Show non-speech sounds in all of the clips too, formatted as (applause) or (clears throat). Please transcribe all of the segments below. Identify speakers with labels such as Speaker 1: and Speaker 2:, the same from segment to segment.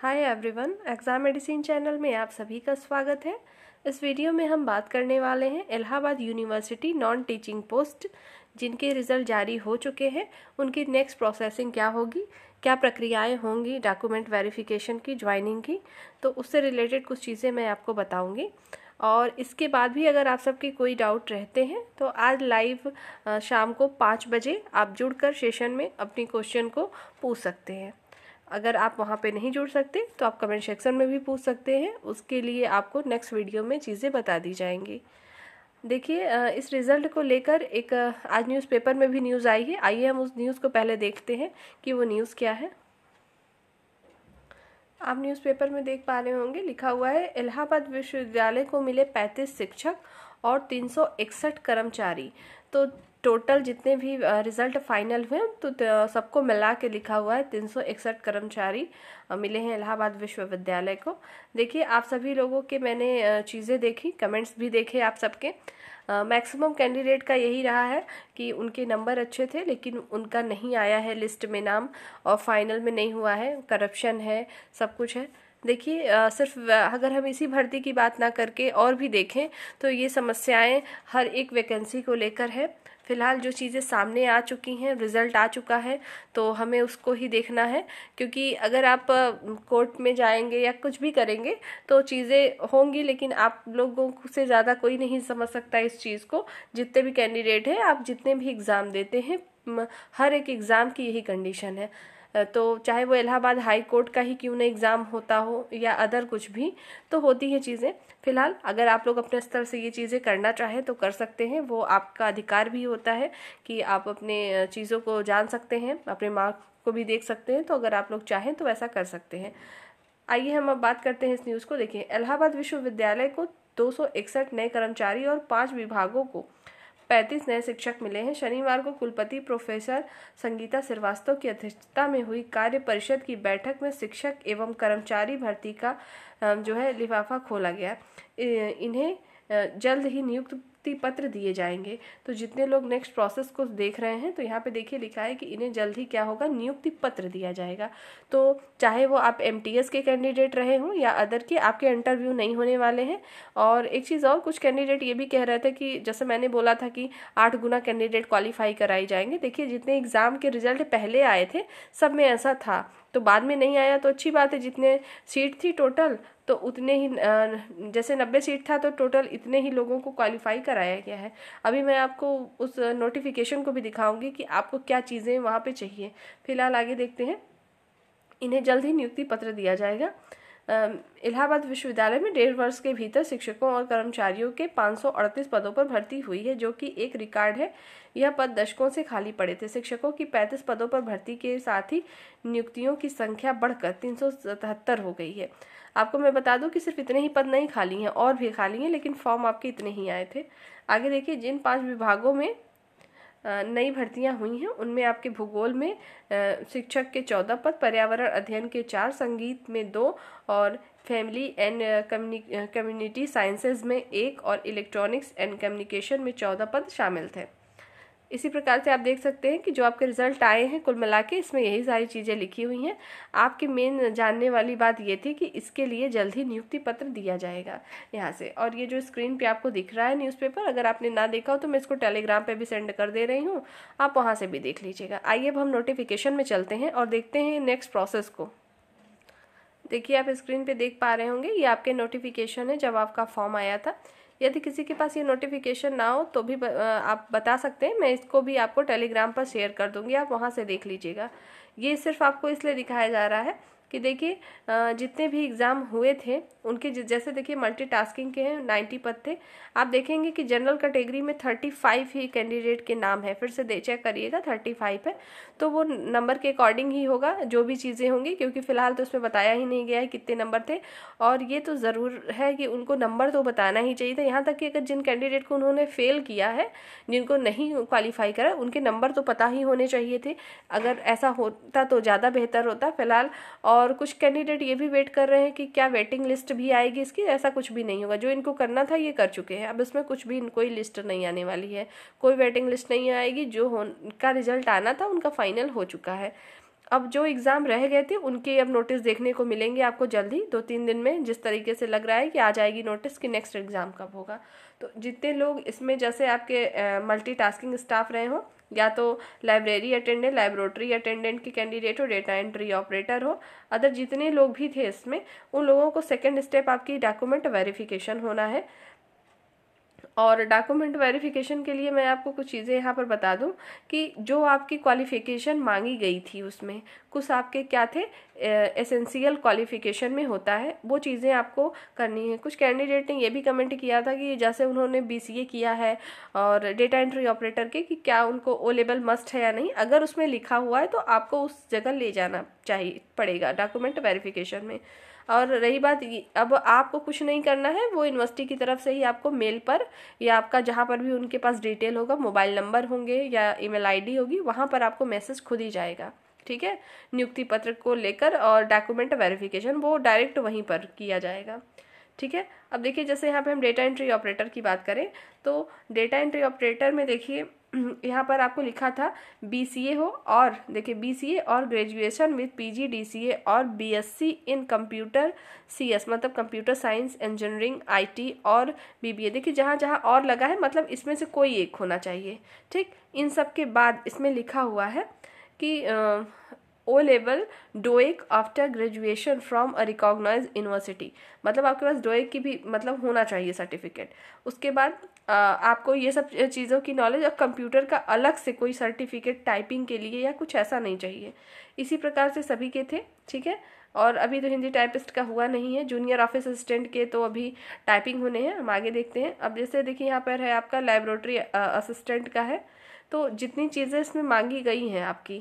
Speaker 1: हाय everyone exam medicine channel में आप सभी का स्वागत है इस वीडियो में हम बात करने वाले हैं Allahabad university non teaching post जिनके रिज़ल्ट जारी हो चुके हैं उनकी नेक्स्ट प्रोसेसिंग क्या होगी क्या प्रक्रियाएं होंगी डॉक्यूमेंट वेरिफिकेशन की ज्वाइनिंग की तो उससे रिलेटेड कुछ चीज़ें मैं आपको बताऊँगी और इसके बाद भी अगर आप सबके कोई डाउट रहते हैं तो आज लाइव शाम को पाँच बजे आप जुड़कर सेशन में अपनी क्वेश्चन को पूछ सकते हैं अगर आप वहाँ पे नहीं जुड़ सकते तो आप कमेंट सेक्शन में भी पूछ सकते हैं उसके लिए आपको नेक्स्ट वीडियो में चीज़ें बता दी जाएंगी देखिए इस रिज़ल्ट को लेकर एक आज न्यूज़पेपर में भी न्यूज़ आई है आइए हम उस न्यूज़ को पहले देखते हैं कि वो न्यूज़ क्या है आप न्यूज़पेपर में देख पा रहे होंगे लिखा हुआ है इलाहाबाद विश्वविद्यालय को मिले पैंतीस शिक्षक और तीन कर्मचारी तो टोटल जितने भी रिज़ल्ट फाइनल हुए तो सबको मिला के लिखा हुआ है तीन सौ इकसठ कर्मचारी मिले हैं इलाहाबाद विश्वविद्यालय को देखिए आप सभी लोगों के मैंने चीज़ें देखी कमेंट्स भी देखे आप सबके मैक्सिमम कैंडिडेट का यही रहा है कि उनके नंबर अच्छे थे लेकिन उनका नहीं आया है लिस्ट में नाम और फाइनल में नहीं हुआ है करप्शन है सब कुछ है देखिए सिर्फ अगर हम इसी भर्ती की बात ना करके और भी देखें तो ये समस्याएं हर एक वैकेंसी को लेकर है फिलहाल जो चीज़ें सामने आ चुकी हैं रिज़ल्ट आ चुका है तो हमें उसको ही देखना है क्योंकि अगर आप कोर्ट में जाएंगे या कुछ भी करेंगे तो चीज़ें होंगी लेकिन आप लोगों से ज़्यादा कोई नहीं समझ सकता इस चीज़ को जितने भी कैंडिडेट हैं आप जितने भी एग्ज़ाम देते हैं हर एक एग्ज़ाम की यही कंडीशन है तो चाहे वो इलाहाबाद हाई कोर्ट का ही क्यों ना एग्ज़ाम होता हो या अदर कुछ भी तो होती है चीज़ें फिलहाल अगर आप लोग अपने स्तर से ये चीज़ें करना चाहें तो कर सकते हैं वो आपका अधिकार भी होता है कि आप अपने चीज़ों को जान सकते हैं अपने मार्क को भी देख सकते हैं तो अगर आप लोग चाहें तो वैसा कर सकते हैं आइए हम अब बात करते हैं इस न्यूज़ को देखिए इलाहाबाद विश्वविद्यालय को दो नए कर्मचारी और पाँच विभागों को पैंतीस नए शिक्षक मिले हैं शनिवार को कुलपति प्रोफेसर संगीता श्रीवास्तव की अध्यक्षता में हुई कार्य परिषद की बैठक में शिक्षक एवं कर्मचारी भर्ती का जो है लिफाफा खोला गया इन्हें जल्द ही नियुक्त नियुक्ति पत्र दिए जाएंगे तो जितने लोग नेक्स्ट प्रोसेस को देख रहे हैं तो यहाँ पे देखिए लिखा है कि इन्हें जल्द ही क्या होगा नियुक्ति पत्र दिया जाएगा तो चाहे वो आप एम के कैंडिडेट रहे हों या अदर के आपके इंटरव्यू नहीं होने वाले हैं और एक चीज़ और कुछ कैंडिडेट ये भी कह रहे थे कि जैसे मैंने बोला था कि आठ गुना कैंडिडेट क्वालिफाई कराए जाएंगे देखिए जितने एग्ज़ाम के रिजल्ट पहले आए थे सब में ऐसा था तो बाद में नहीं आया तो अच्छी बात है जितने सीट थी टोटल तो उतने ही जैसे नब्बे सीट था तो टोटल इतने ही लोगों को क्वालिफाई कर कराया गया है अभी मैं आपको उस नोटिफिकेशन को भी दिखाऊंगी कि आपको क्या चीज़ें वहाँ पे चाहिए फिलहाल आगे देखते हैं इन्हें जल्द ही नियुक्ति पत्र दिया जाएगा इलाहाबाद विश्वविद्यालय में डेढ़ वर्ष के भीतर शिक्षकों और कर्मचारियों के पाँच पदों पर भर्ती हुई है जो कि एक रिकॉर्ड है यह पद दशकों से खाली पड़े थे शिक्षकों की पैंतीस पदों पर भर्ती के साथ ही नियुक्तियों की संख्या बढ़कर तीन हो गई है आपको मैं बता दूं कि सिर्फ इतने ही पद नहीं खाली हैं और भी खाली हैं लेकिन फॉर्म आपके इतने ही आए थे आगे देखिए जिन पांच विभागों में नई भर्तियां हुई हैं उनमें आपके भूगोल में शिक्षक के चौदह पद पर्यावरण अध्ययन के चार संगीत में दो और फैमिली एंड कम्युनिटी साइंसेज में एक और इलेक्ट्रॉनिक्स एंड कम्युनिकेशन में चौदह पद शामिल थे इसी प्रकार से आप देख सकते हैं कि जो आपके रिजल्ट आए हैं कुल मिला के इसमें यही सारी चीज़ें लिखी हुई हैं आपकी मेन जानने वाली बात ये थी कि इसके लिए जल्द ही नियुक्ति पत्र दिया जाएगा यहाँ से और ये जो स्क्रीन पे आपको दिख रहा है न्यूज़पेपर अगर आपने ना देखा हो तो मैं इसको टेलीग्राम पर भी सेंड कर दे रही हूँ आप वहाँ से भी देख लीजिएगा आइए अब हम नोटिफिकेशन में चलते हैं और देखते हैं नेक्स्ट प्रोसेस को देखिए आप स्क्रीन पर देख पा रहे होंगे ये आपके नोटिफिकेशन है जब आपका फॉर्म आया था यदि किसी के पास ये नोटिफिकेशन ना हो तो भी आप बता सकते हैं मैं इसको भी आपको टेलीग्राम पर शेयर कर दूंगी आप वहाँ से देख लीजिएगा ये सिर्फ आपको इसलिए दिखाया जा रहा है कि देखिए जितने भी एग्ज़ाम हुए थे उनके जैसे देखिए मल्टीटास्किंग के हैं नाइन्टी पद थे आप देखेंगे कि जनरल कैटेगरी में थर्टी फाइव ही कैंडिडेट के नाम है फिर से दे चेक करिएगा थर्टी फाइव है तो वो नंबर के अकॉर्डिंग ही होगा जो भी चीज़ें होंगी क्योंकि फ़िलहाल तो उसमें बताया ही नहीं गया है कितने नंबर थे और ये तो ज़रूर है कि उनको नंबर तो बताना ही चाहिए था यहाँ तक कि अगर जिन कैंडिडेट को उन्होंने फ़ेल किया है जिनको नहीं क्वालिफाई करा उनके नंबर तो पता ही होने चाहिए थे अगर ऐसा होता तो ज़्यादा बेहतर होता फिलहाल और और कुछ कैंडिडेट ये भी वेट कर रहे हैं कि क्या वेटिंग लिस्ट भी आएगी इसकी ऐसा कुछ भी नहीं होगा जो इनको करना था ये कर चुके हैं अब इसमें कुछ भी कोई लिस्ट नहीं आने वाली है कोई वेटिंग लिस्ट नहीं आएगी जो उनका रिजल्ट आना था उनका फाइनल हो चुका है अब जो एग्ज़ाम रह गए थे उनके अब नोटिस देखने को मिलेंगे आपको जल्दी दो तीन दिन में जिस तरीके से लग रहा है कि आ जाएगी नोटिस कि नेक्स्ट एग्ज़ाम कब होगा तो जितने लोग इसमें जैसे आपके मल्टीटास्किंग स्टाफ रहे हों या तो लाइब्रेरी अटेंडेंट लाइब्रोटरी अटेंडेंट के कैंडिडेट हो डेटा एंट्री ऑपरेटर हो अदर जितने लोग भी थे इसमें उन लोगों को सेकेंड स्टेप आपकी डॉक्यूमेंट वेरिफिकेशन होना है और डॉक्यूमेंट वेरिफिकेशन के लिए मैं आपको कुछ चीज़ें यहाँ पर बता दूँ कि जो आपकी क्वालिफ़िकेशन मांगी गई थी उसमें कुछ आपके क्या थे एसेंशियल क्वालिफिकेशन में होता है वो चीज़ें आपको करनी है कुछ कैंडिडेट ने ये भी कमेंट किया था कि जैसे उन्होंने बी किया है और डेटा एंट्री ऑपरेटर के कि क्या उनको ओ लेवल मस्ट है या नहीं अगर उसमें लिखा हुआ है तो आपको उस जगह ले जाना चाहिए पड़ेगा डॉक्यूमेंट वेरिफिकेशन में और रही बात अब आपको कुछ नहीं करना है वो यूनिवर्सिटी की तरफ से ही आपको मेल पर या आपका जहाँ पर भी उनके पास डिटेल होगा मोबाइल नंबर होंगे या ईमेल आईडी होगी वहाँ पर आपको मैसेज खुद ही जाएगा ठीक है नियुक्ति पत्र को लेकर और डॉक्यूमेंट वेरिफिकेशन वो डायरेक्ट वहीं पर किया जाएगा ठीक है अब देखिए जैसे यहाँ पे हम डेटा एंट्री ऑपरेटर की बात करें तो डेटा एंट्री ऑपरेटर में देखिए (clears throat) यहाँ पर आपको लिखा था बीसीए हो और देखिए बीसीए और ग्रेजुएशन विद पीजी डीसीए और बीएससी इन कंप्यूटर सीएस मतलब कंप्यूटर साइंस इंजीनियरिंग आईटी और बीबीए देखिए जहाँ जहाँ और लगा है मतलब इसमें से कोई एक होना चाहिए ठीक इन सब के बाद इसमें लिखा हुआ है कि O level DOEACC after graduation from a recognise university मतलब आपके पास डोएक की भी मतलब होना चाहिए सर्टिफिकेट उसके बाद आपको ये सब चीज़ों की नॉलेज और कंप्यूटर का अलग से कोई सर्टिफिकेट टाइपिंग के लिए या कुछ ऐसा नहीं चाहिए इसी प्रकार से सभी के थे ठीक है और अभी तो हिंदी टाइपिस्ट का हुआ नहीं है जूनियर ऑफिस असिस्टेंट के तो अभी टाइपिंग होने हैं हम आगे देखते हैं अब जैसे देखिए यहाँ पर है आपका लाइब्रोटरी असिस्टेंट का है तो जितनी चीज़ें इसमें मांगी गई हैं आपकी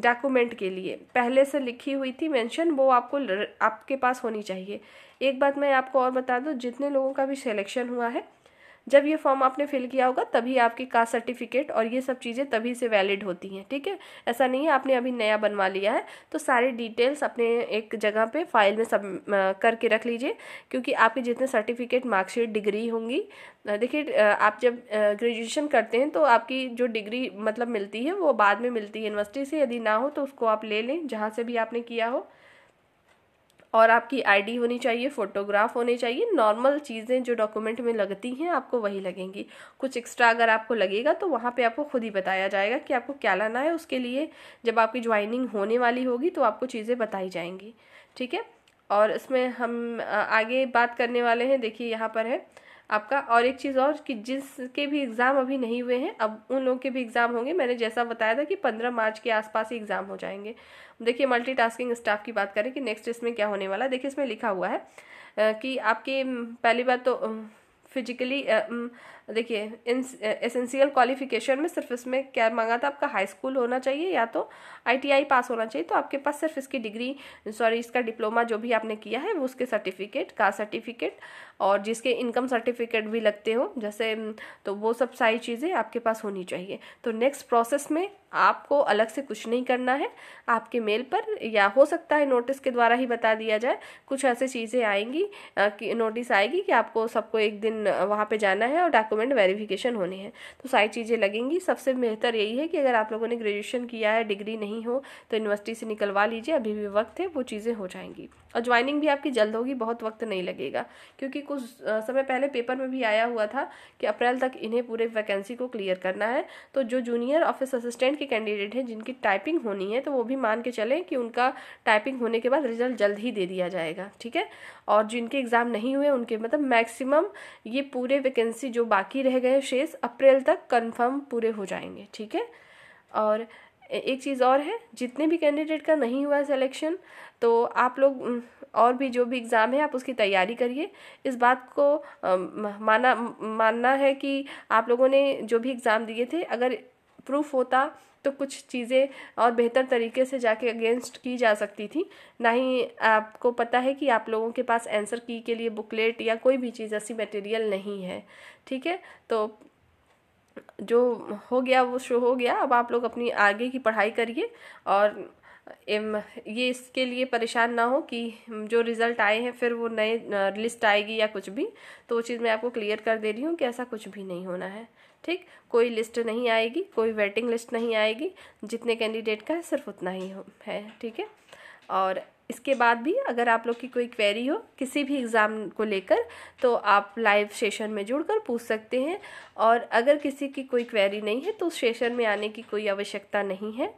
Speaker 1: डॉक्यूमेंट के लिए पहले से लिखी हुई थी मेंशन वो आपको आपके पास होनी चाहिए एक बात मैं आपको और बता दूँ जितने लोगों का भी सिलेक्शन हुआ है जब ये फॉर्म आपने फिल किया होगा तभी आपकी कास्ट सर्टिफिकेट और ये सब चीज़ें तभी से वैलिड होती हैं ठीक है ऐसा नहीं है आपने अभी नया बनवा लिया है तो सारे डिटेल्स अपने एक जगह पे फाइल में सब करके रख लीजिए क्योंकि आपके जितने सर्टिफिकेट मार्कशीट डिग्री होंगी देखिए आप जब ग्रेजुएशन करते हैं तो आपकी जो डिग्री मतलब मिलती है वो बाद में मिलती है यूनिवर्सिटी से यदि ना हो तो उसको आप ले लें जहाँ से भी आपने किया हो और आपकी आईडी होनी चाहिए फ़ोटोग्राफ होने चाहिए नॉर्मल चीज़ें जो डॉक्यूमेंट में लगती हैं आपको वही लगेंगी कुछ एक्स्ट्रा अगर आपको लगेगा तो वहाँ पे आपको खुद ही बताया जाएगा कि आपको क्या लाना है उसके लिए जब आपकी ज्वाइनिंग होने वाली होगी तो आपको चीज़ें बताई जाएंगी ठीक है और इसमें हम आगे बात करने वाले हैं देखिए यहाँ पर है आपका और एक चीज़ और कि जिसके भी एग्ज़ाम अभी नहीं हुए हैं अब उन लोगों के भी एग्ज़ाम होंगे मैंने जैसा बताया था कि पंद्रह मार्च के आसपास ही एग्ज़ाम हो जाएंगे देखिए मल्टीटास्किंग स्टाफ की बात करें कि नेक्स्ट इसमें क्या होने वाला है देखिए इसमें लिखा हुआ है कि आपके पहली बार तो फिजिकली uh, mm, देखिए एसेंशियल क्वालिफिकेशन uh, में सिर्फ इसमें क्या मांगा था आपका हाई स्कूल होना चाहिए या तो आईटीआई पास होना चाहिए तो आपके पास सिर्फ इसकी डिग्री सॉरी इसका डिप्लोमा जो भी आपने किया है वो उसके सर्टिफिकेट का सर्टिफिकेट और जिसके इनकम सर्टिफिकेट भी लगते हो जैसे mm, तो वो सब सारी चीज़ें आपके पास होनी चाहिए तो नेक्स्ट प्रोसेस में आपको अलग से कुछ नहीं करना है आपके मेल पर या हो सकता है नोटिस के द्वारा ही बता दिया जाए कुछ ऐसे चीज़ें आएंगी कि नोटिस आएगी कि आपको सबको एक दिन वहाँ पे जाना है और डॉक्यूमेंट वेरिफिकेशन होने हैं तो सारी चीज़ें लगेंगी सबसे बेहतर यही है कि अगर आप लोगों ने ग्रेजुएशन किया है डिग्री नहीं हो तो यूनिवर्सिटी से निकलवा लीजिए अभी भी वक्त है वो चीज़ें हो जाएंगी और ज्वाइनिंग भी आपकी जल्द होगी बहुत वक्त नहीं लगेगा क्योंकि कुछ समय पहले पेपर में भी आया हुआ था कि अप्रैल तक इन्हें पूरे वैकेंसी को क्लियर करना है तो जो जूनियर ऑफिस असिस्टेंट के कैंडिडेट हैं जिनकी टाइपिंग होनी है तो वो भी मान के चले कि उनका टाइपिंग होने के बाद रिजल्ट जल्द ही दे दिया जाएगा ठीक है और जिनके एग्ज़ाम नहीं हुए उनके मतलब मैक्सिमम ये पूरे वैकेंसी जो बाकी रह गए शेष अप्रैल तक कन्फर्म पूरे हो जाएंगे ठीक है और एक चीज़ और है जितने भी कैंडिडेट का नहीं हुआ सिलेक्शन तो आप लोग और भी जो भी एग्ज़ाम है आप उसकी तैयारी करिए इस बात को माना मानना है कि आप लोगों ने जो भी एग्ज़ाम दिए थे अगर प्रूफ होता तो कुछ चीज़ें और बेहतर तरीके से जाके अगेंस्ट की जा सकती थी ना ही आपको पता है कि आप लोगों के पास आंसर की के लिए बुकलेट या कोई भी चीज़ ऐसी मटेरियल नहीं है ठीक है तो जो हो गया वो शो हो गया अब आप लोग अपनी आगे की पढ़ाई करिए और ये इसके लिए परेशान ना हो कि जो रिज़ल्ट आए हैं फिर वो नए लिस्ट आएगी या कुछ भी तो वो चीज़ मैं आपको क्लियर कर दे रही हूँ कि ऐसा कुछ भी नहीं होना है ठीक कोई लिस्ट नहीं आएगी कोई वेटिंग लिस्ट नहीं आएगी जितने कैंडिडेट का है सिर्फ उतना ही है ठीक है और इसके बाद भी अगर आप लोग की कोई क्वेरी हो किसी भी एग्ज़ाम को लेकर तो आप लाइव सेशन में जुड़कर पूछ सकते हैं और अगर किसी की कोई क्वेरी नहीं है तो उस सेशन में आने की कोई आवश्यकता नहीं है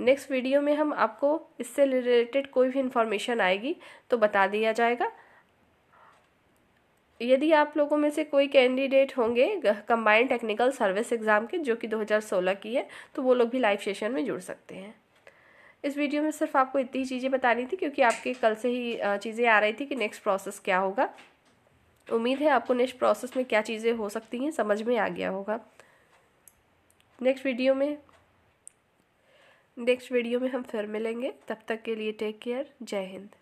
Speaker 1: नेक्स्ट वीडियो में हम आपको इससे रिलेटेड कोई भी इन्फॉर्मेशन आएगी तो बता दिया जाएगा यदि आप लोगों में से कोई कैंडिडेट होंगे कंबाइंड टेक्निकल सर्विस एग्ज़ाम के जो कि 2016 की है तो वो लोग भी लाइव सेशन में जुड़ सकते हैं इस वीडियो में सिर्फ आपको इतनी ही चीज़ें बतानी थी क्योंकि आपके कल से ही चीज़ें आ रही थी कि नेक्स्ट प्रोसेस क्या होगा उम्मीद है आपको नेक्स्ट प्रोसेस में क्या चीज़ें हो सकती हैं समझ में आ गया होगा नेक्स्ट वीडियो में नेक्स्ट वीडियो में हम फिर मिलेंगे तब तक के लिए टेक केयर जय हिंद